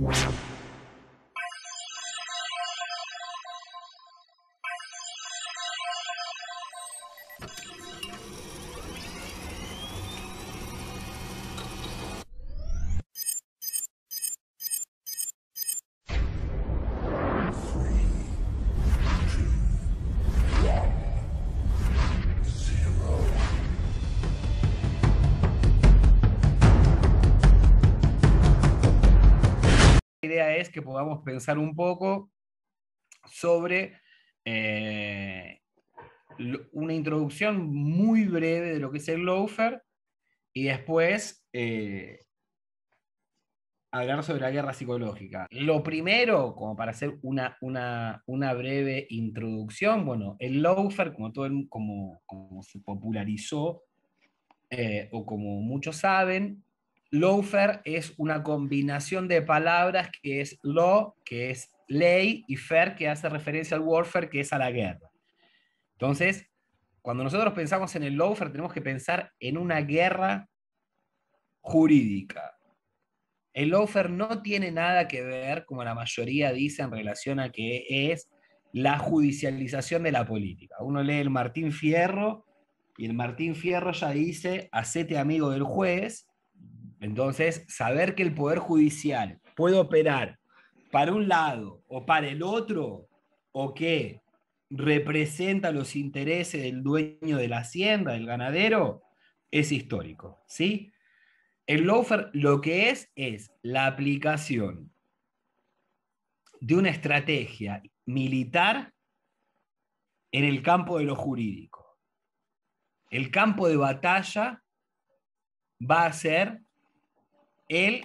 Wow. idea es que podamos pensar un poco sobre eh, una introducción muy breve de lo que es el loafer y después eh, hablar sobre la guerra psicológica. Lo primero, como para hacer una, breve introducción, bueno, el loafer, como, todo como, como se popularizó eh, o como muchos saben, Lawfare es una combinación de palabras que es law, que es ley, y fair, que hace referencia al warfare, que es a la guerra. Entonces, cuando nosotros pensamos en el lawfare, tenemos que pensar en una guerra jurídica. El lawfare no tiene nada que ver, como la mayoría dice, en relación a que es la judicialización de la política. Uno lee el Martín Fierro y el Martín Fierro ya dice, hacete amigo del juez, entonces, saber que el Poder Judicial puede operar para un lado o para el otro, o que representa los intereses del dueño de la hacienda, del ganadero, es histórico. ¿sí? El lawfare lo que es es la aplicación de una estrategia militar en el campo de lo jurídico. El campo de batalla va a ser el,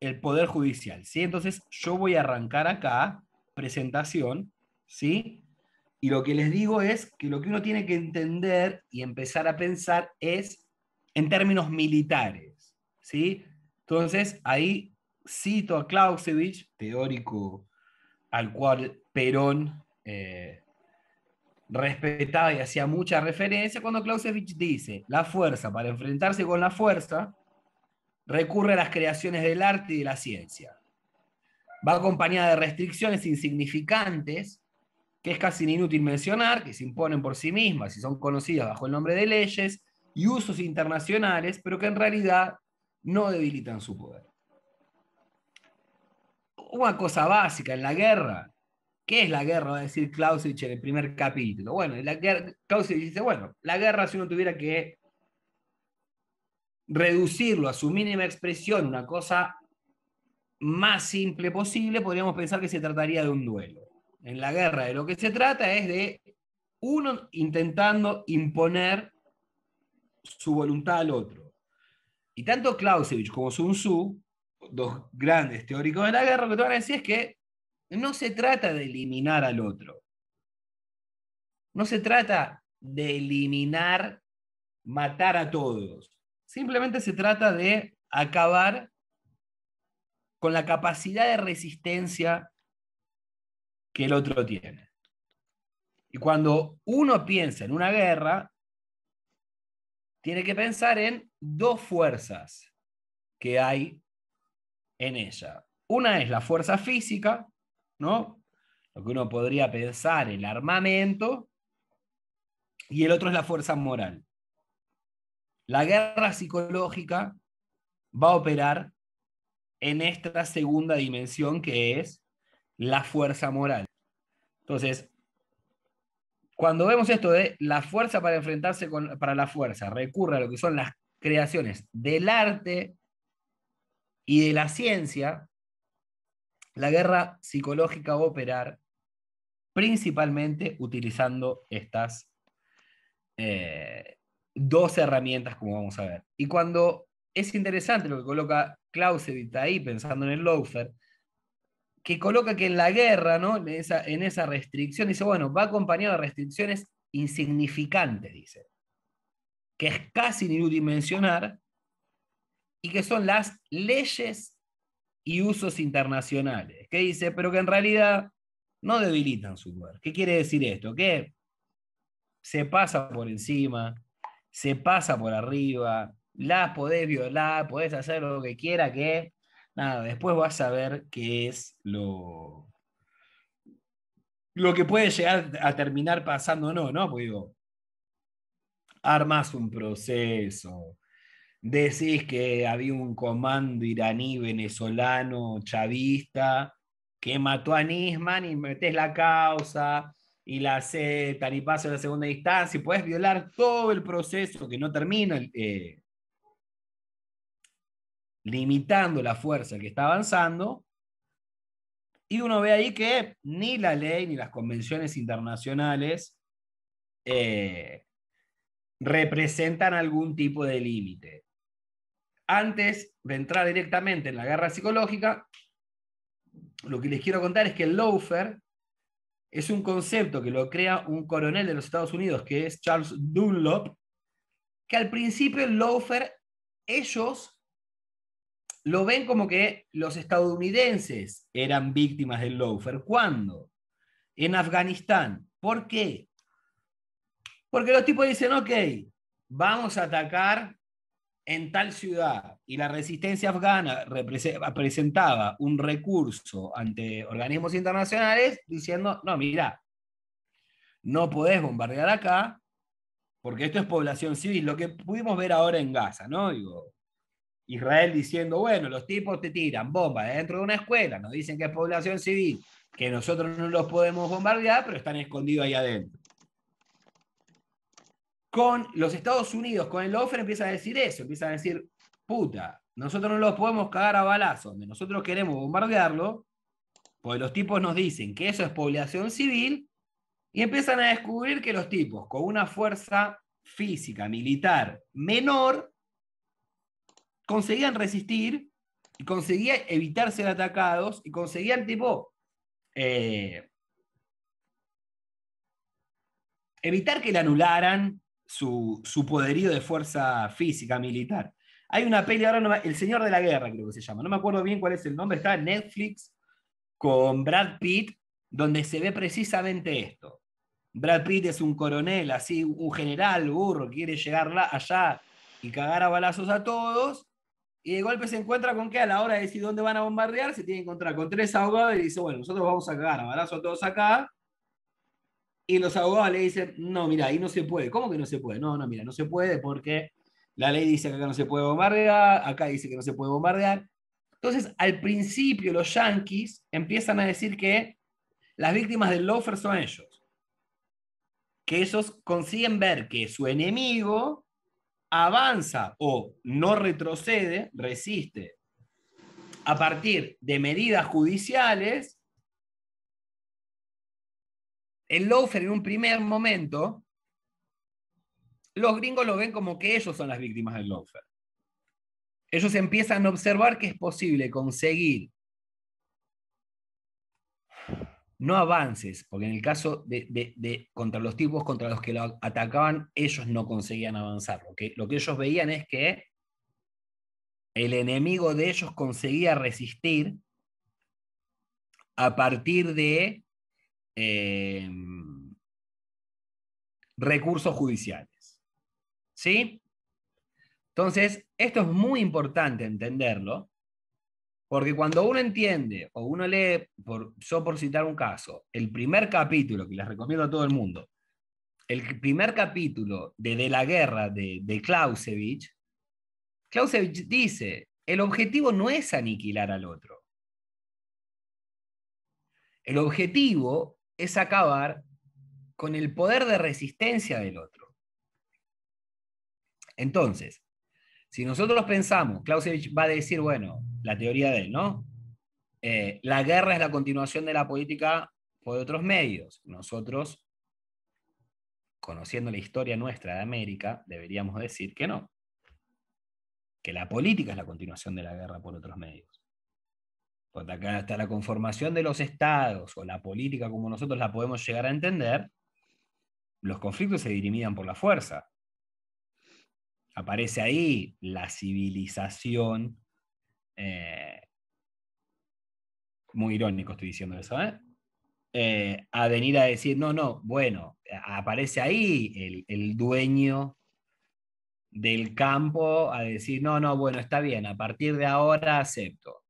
el Poder Judicial, ¿sí? Entonces yo voy a arrancar acá, presentación, ¿sí? Y lo que les digo es que lo que uno tiene que entender y empezar a pensar es en términos militares, ¿sí? Entonces ahí cito a Clausewitz, teórico al cual Perón eh, respetaba y hacía mucha referencia, cuando Clausewitz dice, la fuerza para enfrentarse con la fuerza recurre a las creaciones del arte y de la ciencia. Va acompañada de restricciones insignificantes, que es casi inútil mencionar, que se imponen por sí mismas y son conocidas bajo el nombre de leyes y usos internacionales, pero que en realidad no debilitan su poder. Una cosa básica en la guerra, ¿qué es la guerra? Va a decir Clausewitz en el primer capítulo. Bueno, la Clausewitz dice, bueno, la guerra si uno tuviera que reducirlo a su mínima expresión, una cosa más simple posible, podríamos pensar que se trataría de un duelo. En la guerra de lo que se trata es de uno intentando imponer su voluntad al otro. Y tanto Clausewitz como Sun Tzu, dos grandes teóricos de la guerra, lo que te van a decir es que no se trata de eliminar al otro. No se trata de eliminar, matar a todos. Simplemente se trata de acabar con la capacidad de resistencia que el otro tiene. Y cuando uno piensa en una guerra, tiene que pensar en dos fuerzas que hay en ella. Una es la fuerza física, ¿no? Lo que uno podría pensar, el armamento, y el otro es la fuerza moral. La guerra psicológica va a operar en esta segunda dimensión que es la fuerza moral. Entonces, cuando vemos esto de la fuerza para enfrentarse para la fuerza, recurre a lo que son las creaciones del arte y de la ciencia, la guerra psicológica va a operar principalmente utilizando estas, eh, dos herramientas, como vamos a ver. Y cuando es interesante lo que coloca Clausewitz ahí, pensando en el Loafer, que coloca que en la guerra, ¿no? en, esa, restricción, dice, bueno, va acompañado de restricciones insignificantes, dice, que es casi inútil mencionar, y que son las leyes y usos internacionales, que dice, pero que en realidad no debilitan su poder. ¿Qué quiere decir esto? Que se pasa por encima, se pasa por arriba, las podés violar, podés hacer lo que quiera, que nada, después vas a ver qué es lo, lo que puede llegar a terminar pasando o no, ¿no? digo, armas un proceso, decís que había un comando iraní, venezolano, chavista, que mató a Nisman y metes la causa, y la se taripazo de la segunda distancia, y puedes violar todo el proceso que no termina, eh, limitando la fuerza que está avanzando, y uno ve ahí que ni la ley ni las convenciones internacionales eh, representan algún tipo de límite. Antes de entrar directamente en la guerra psicológica, lo que les quiero contar es que el loafer es un concepto que lo crea un coronel de los Estados Unidos, que es Charles Dunlop, que al principio el loafer, ellos lo ven como que los estadounidenses eran víctimas del loafer. ¿Cuándo? En Afganistán. ¿Por qué? Porque los tipos dicen, ok, vamos a atacar en tal ciudad y la resistencia afgana presentaba un recurso ante organismos internacionales diciendo, no, mira, no podés bombardear acá porque esto es población civil, lo que pudimos ver ahora en Gaza, ¿no? Digo, Israel diciendo, bueno, los tipos te tiran bombas dentro de una escuela, nos dicen que es población civil, que nosotros no los podemos bombardear, pero están escondidos ahí adentro con los Estados Unidos, con el Lofer, empieza a decir eso, empieza a decir, puta, nosotros no los podemos cagar a balazos, nosotros queremos bombardearlo, porque los tipos nos dicen que eso es población civil, y empiezan a descubrir que los tipos con una fuerza física, militar menor, conseguían resistir y conseguían evitar ser atacados y conseguían tipo eh, evitar que le anularan su, poderío de fuerza física militar. Hay una peli ahora, El Señor de la Guerra creo que se llama, no me acuerdo bien cuál es el nombre, está en Netflix con Brad Pitt, donde se ve precisamente esto. Brad Pitt es un coronel, así, un general burro, quiere llegar allá y cagar a balazos a todos, y de golpe se encuentra con que a la hora de decir dónde van a bombardear, se tiene que encontrar con tres ahogados y dice, bueno, nosotros vamos a cagar a balazos a todos acá, y los abogados le dicen, no, mira, ahí no se puede. ¿Cómo que no se puede? No, no, mira, no se puede porque la ley dice que acá no se puede bombardear, acá dice que no se puede bombardear. Entonces, al principio los yanquis empiezan a decir que las víctimas del lofer son ellos. Que ellos consiguen ver que su enemigo avanza o no retrocede, resiste, a partir de medidas judiciales el Loafer en un primer momento, los gringos lo ven como que ellos son las víctimas del Loafer. Ellos empiezan a observar que es posible conseguir no avances, porque en el caso de, contra los tipos contra los que lo atacaban, ellos no conseguían avanzar. Lo lo que ellos veían es que el enemigo de ellos conseguía resistir a partir de Em, recursos judiciales. ¿Sí? Entonces, esto es muy importante entenderlo, porque cuando uno entiende o uno lee, por, yo por citar un caso, el primer capítulo, que les recomiendo a todo el mundo, el primer capítulo de De la Guerra de, de Clausewitz, Clausewitz dice, el objetivo no es aniquilar al otro. El objetivo es acabar con el poder de resistencia del otro. Entonces, si nosotros pensamos, Clausewitz va a decir, bueno, la teoría de él, ¿no? Eh, la guerra es la continuación de la política por otros medios. Nosotros, conociendo la historia nuestra de América, deberíamos decir que no, que la política es la continuación de la guerra por otros medios. Cuando acá la conformación de los estados o la política como nosotros la podemos llegar a entender, los conflictos se dirimían por la fuerza. Aparece ahí la civilización. Eh, muy irónico estoy diciendo eso, ¿eh? Eh, a venir a decir, no, no, bueno, aparece ahí el, dueño del campo a decir, no, no, bueno, está bien, a partir de ahora acepto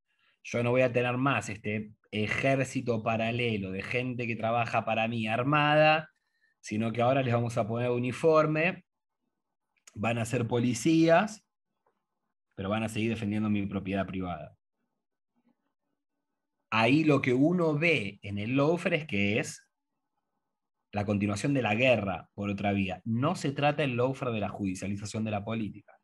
yo no voy a tener más este ejército paralelo de gente que trabaja para mí armada, sino que ahora les vamos a poner uniforme, van a ser policías, pero van a seguir defendiendo mi propiedad privada. Ahí lo que uno ve en el Lofer es que es la continuación de la guerra por otra vía. No se trata el Lofer de la judicialización de la política.